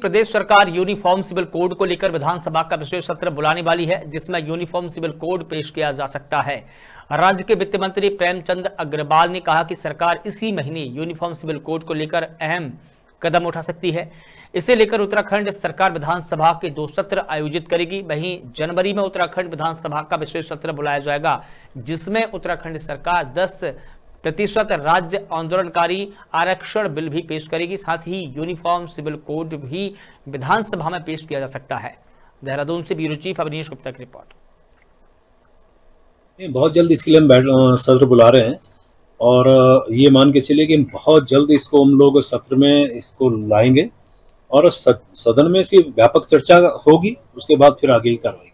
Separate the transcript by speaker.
Speaker 1: प्रदेश सरकार uniform civil code को लेकर विधानसभा का विशेष सत्र बुलाने वाली है जिसमें यूनिफॉर्म सिविल कोड पेश किया जा सकता है राज्य के वित्त मंत्री प्रेमचंद अग्रवाल ने कहा कि सरकार इसी महीने यूनिफॉर्म सिविल कोड को लेकर अहम कदम उठा सकती है इसे लेकर उत्तराखंड सरकार विधानसभा के दो सत्र आयोजित करेगी वहीं जनवरी में उत्तराखंड विधानसभा का विशेष सत्र बुलाया जाएगा जिसमें उत्तराखंड सरकार 10 प्रतिशत राज्य आंदोलनकारी आरक्षण बिल भी पेश करेगी साथ ही यूनिफॉर्म सिविल कोड भी विधानसभा में पेश किया जा सकता है देहरादून से ब्यूरो चीफ अवनीश गुप्ता की रिपोर्ट
Speaker 2: बहुत जल्द इसके लिए हम सत्र बुला रहे हैं और ये मान के चलिए कि बहुत जल्द इसको हम लोग सत्र में इसको लाएंगे और सदन में इसकी व्यापक चर्चा होगी उसके बाद फिर आगे की कार्रवाई